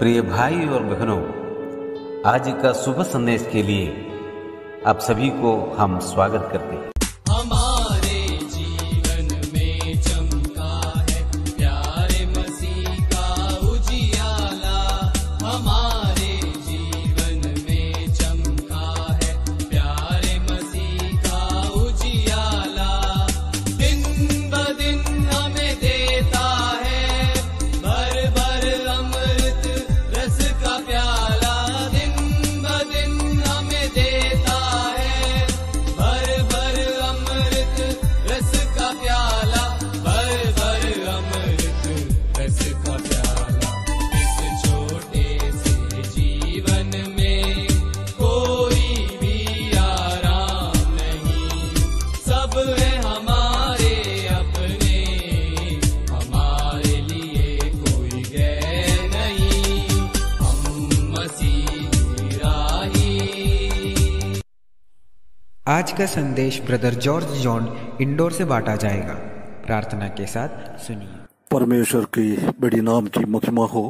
प्रिय भाई और बहनों आज का शुभ संदेश के लिए आप सभी को हम स्वागत करते हैं आज का संदेश ब्रदर जॉर्ज जॉन इंडोर से बांटा जाएगा प्रार्थना के साथ सुनिए परमेश्वर के बड़ी नाम की महिमा हो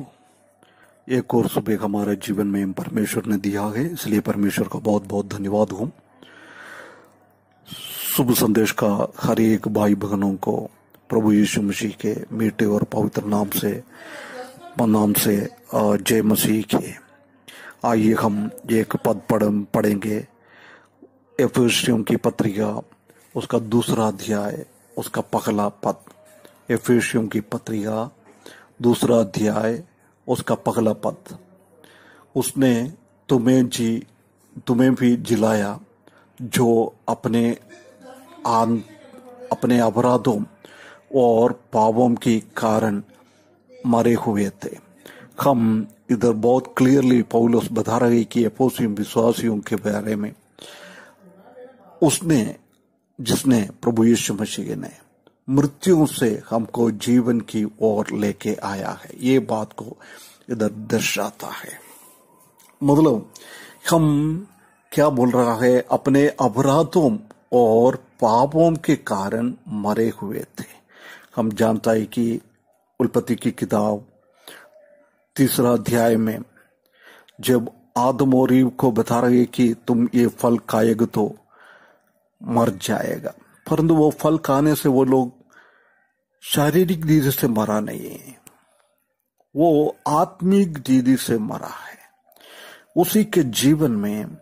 एक और सुबह हमारे जीवन में परमेश्वर ने दिया है इसलिए परमेश्वर का बहुत बहुत धन्यवाद हूँ शुभ संदेश का हर एक भाई बहनों को प्रभु यीशु मसीह के मीठे और पवित्र नाम से नाम से जय मसीह के आइए हम एक पद पढ़ पढ़ेंगे एफेसियों की पत्रिका उसका दूसरा अध्याय उसका पगला पद एफेसियों की पत्रिका दूसरा अध्याय उसका पगला पद उसने तुम्हें जी तुम्हें भी जिलाया जो अपने आन अपने अपराधों और पावों के कारण मरे हुए थे हम इधर बहुत क्लियरली पौलोस बता रहे कि अपोसियम विश्वासियों के बारे में उसने जिसने प्रभु यीशु मसीह ने मृत्यु से हमको जीवन की ओर लेके आया है ये बात को इधर दर्शाता है मतलब हम क्या बोल रहा है अपने अपराधों और पापों के कारण मरे हुए थे हम जानता है कि उल्पति की किताब तीसरा अध्याय में जब आदम और ईव को बता रहे कि तुम ये फल खाएगे तो मर जाएगा परंतु वो फल खाने से वो लोग शारीरिक दीदी से मरा नहीं है वो आत्मिक दीदी से मरा है उसी के जीवन में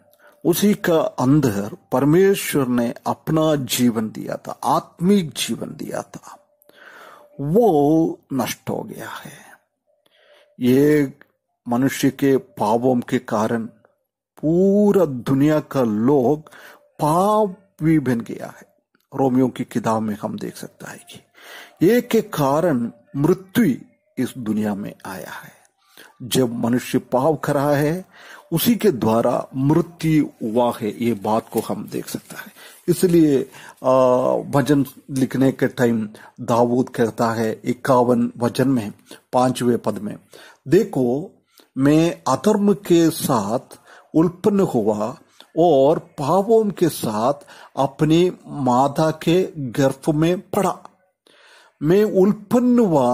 उसी का अंदर परमेश्वर ने अपना जीवन दिया था आत्मिक जीवन दिया था वो नष्ट हो गया है ये मनुष्य के पापों के कारण पूरा दुनिया का लोग पाप भी बन गया है रोमियो की किताब में हम देख सकता है कि एक के कारण मृत्यु इस दुनिया में आया है जब मनुष्य पाप कर रहा है उसी के द्वारा मृत्यु हुआ है ये बात को हम देख सकता है इसलिए भजन लिखने के टाइम दाऊद कहता है इक्यावन भजन में पांचवे पद में देखो मैं अधर्म के साथ उत्पन्न हुआ और पावों के साथ अपने माता के गर्भ में पड़ा मैं उल्पन्न हुआ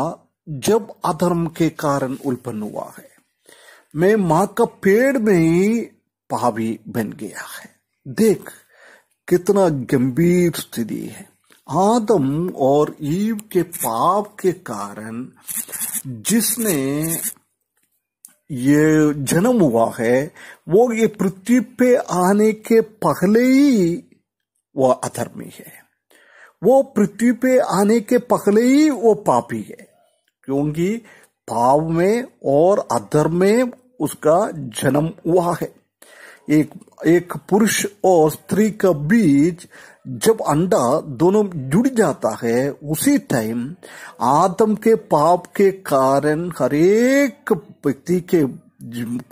जब अधर्म के कारण उल्पन्न हुआ है मैं मां का पेड़ में ही पावी बन गया है देख कितना गंभीर स्थिति है आदम और ईव के पाप के कारण जिसने ये जन्म हुआ है वो ये पृथ्वी पे आने के पहले ही वो अधर्मी है वो पृथ्वी पे आने के पहले ही वो पापी है क्योंकि पाप में और अधर्म में उसका जन्म हुआ है एक एक पुरुष और स्त्री के बीच जब अंडा दोनों जुड़ जाता है उसी टाइम आदम के पाप के कारण हरेक व्यक्ति के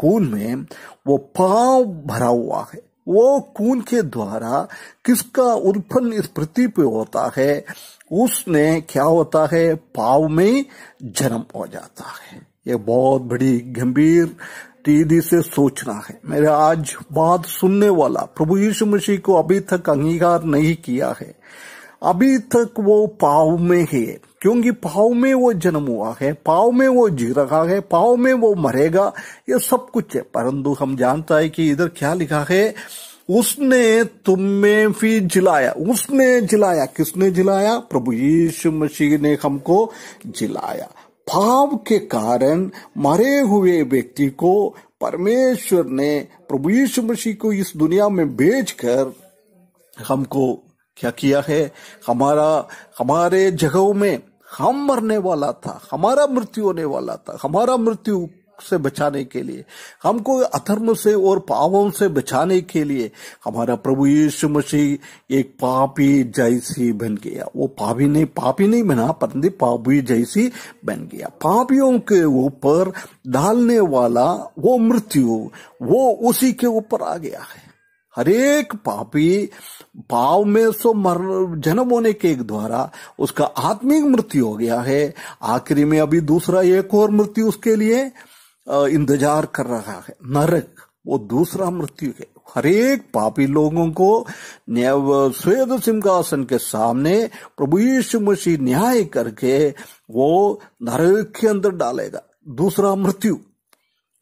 खून में वो पाप भरा हुआ है वो खून के द्वारा किसका उत्पन्न इस पृथ्वी पे होता है उसने क्या होता है पाव में जन्म हो जाता है ये बहुत बड़ी गंभीर तेजी से सोचना है मेरे आज बात सुनने वाला प्रभु यीशु मसीह को अभी तक अंगीकार नहीं किया है अभी तक वो पाव में है क्योंकि पाव में वो जन्म हुआ है पाव में वो जी रहा है पाव में वो मरेगा ये सब कुछ है परंतु हम जानता है कि इधर क्या लिखा है उसने तुम्हें भी जिलाया उसने जिलाया किसने जिलाया प्रभु यीशु मसीह ने हमको जिलाया भाव के कारण मरे हुए व्यक्ति को परमेश्वर ने प्रभु यीशु मसीह को इस दुनिया में भेजकर हमको क्या किया है हमारा हमारे जगहों में हम मरने वाला था हमारा मृत्यु होने वाला था हमारा मृत्यु से बचाने के लिए हमको अधर्म से और पावों से बचाने के लिए हमारा प्रभु यीशु मसीह एक पापी जैसी बन गया वो पापी नहीं पापी नहीं बना परंतु पापी जैसी बन गया पापियों के ऊपर डालने वाला वो मृत्यु वो उसी के ऊपर आ गया है हरेक पापी पाव में सो मर जन्म होने के एक द्वारा उसका आत्मिक मृत्यु हो गया है आखिरी में अभी दूसरा एक और मृत्यु उसके लिए इंतजार कर रहा है नरक वो दूसरा मृत्यु है हरेक पापी लोगों को स्वेद सिंहासन के सामने प्रभु यीशु मसीह न्याय करके वो नरक के अंदर डालेगा दूसरा मृत्यु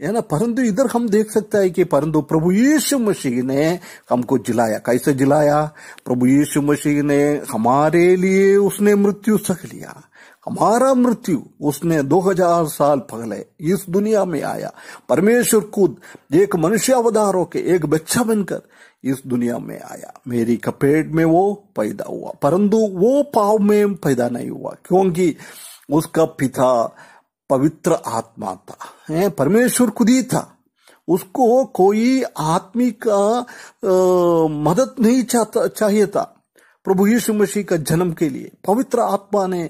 है ना परंतु इधर हम देख सकते हैं कि परंतु प्रभु यीशु मसीह ने हमको जिलाया कैसे जिलाया प्रभु यीशु मसीह ने हमारे लिए उसने मृत्यु सख लिया हमारा मृत्यु उसने 2000 साल पहले इस दुनिया में आया परमेश्वर खुद एक मनुष्य अवधार होकर एक बच्चा बनकर इस दुनिया में आया मेरी कपेट में वो पैदा हुआ परंतु वो पाव में पैदा नहीं हुआ क्योंकि उसका पिता पवित्र आत्मा था परमेश्वर खुद ही था उसको कोई आत्मिक मदद नहीं चाहता चाहिए था प्रभु यीशु मसीह का जन्म के लिए पवित्र आत्मा ने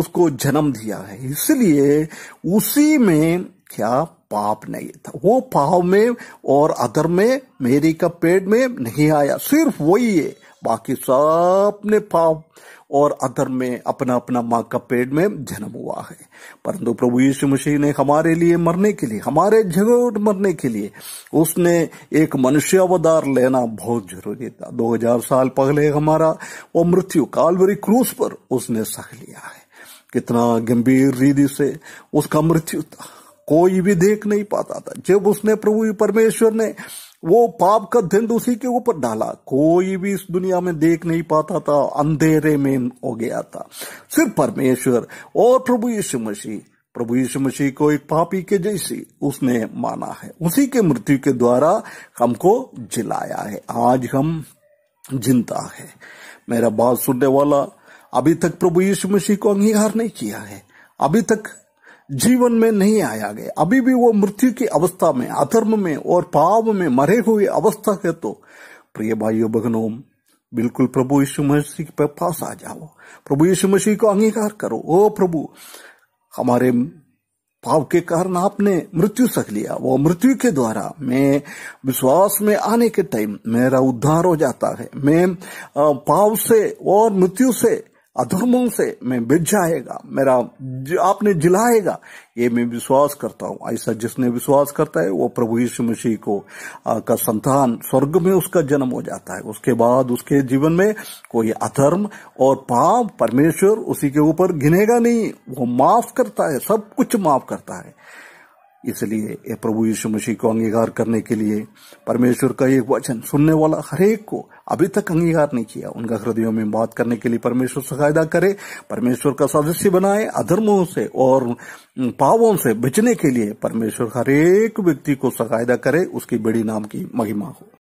उसको जन्म दिया है इसलिए उसी में क्या पाप नहीं था वो पाप में और अदर में मेरी का पेड़ में नहीं आया सिर्फ वही है बाकी सब ने पाप और अदर में अपना अपना माँ का पेट में जन्म हुआ है परंतु प्रभु यीशु मसीह ने हमारे लिए मरने के लिए हमारे झगड़ मरने के लिए उसने एक मनुष्य अवतार लेना बहुत जरूरी था 2000 साल पहले हमारा वो मृत्यु कालवरी क्रूस पर उसने सह लिया है कितना गंभीर रीति से उसका मृत्यु था कोई भी देख नहीं पाता था जब उसने प्रभु परमेश्वर ने वो पाप का दंड उसी के ऊपर डाला कोई भी इस दुनिया में देख नहीं पाता था अंधेरे में हो गया था सिर्फ परमेश्वर और प्रभु यीशु मसीह प्रभु यीशु मसीह को एक पापी के जैसी उसने माना है उसी के मृत्यु के द्वारा हमको जिलाया है आज हम जिंदा है मेरा बात सुनने वाला अभी तक प्रभु यीशु मसीह को अंगीकार नहीं किया है अभी तक जीवन में नहीं आया गया अभी भी वो मृत्यु की अवस्था में अधर्म में और पाप में मरे हुए अवस्था है तो प्रिय भाइयों बहनों बिल्कुल प्रभु यीशु मसीह के पास आ जाओ प्रभु यीशु मसीह को अंगीकार करो ओ प्रभु हमारे पाप के कारण आपने मृत्यु सक लिया वो मृत्यु के द्वारा मैं विश्वास में आने के टाइम मेरा उद्धार हो जाता है मैं पाप से और मृत्यु से अधर्मों से मैं बिज जाएगा मेरा आपने जिलाएगा ये मैं विश्वास करता हूँ ऐसा जिसने विश्वास करता है वो प्रभु यीशु मसीह को आ, का संतान स्वर्ग में उसका जन्म हो जाता है उसके बाद उसके जीवन में कोई अधर्म और पाप परमेश्वर उसी के ऊपर गिनेगा नहीं वो माफ करता है सब कुछ माफ करता है इसलिए प्रभु यीशु मसीह को अंगीकार करने के लिए परमेश्वर का एक वचन सुनने वाला हरेक को अभी तक अंगीकार नहीं किया उनका हृदयों में बात करने के लिए परमेश्वर फायदा करे परमेश्वर का सदस्य बनाए अधर्मों से और पावों से बचने के लिए परमेश्वर हरेक व्यक्ति को सकायदा करे उसकी बड़ी नाम की महिमा हो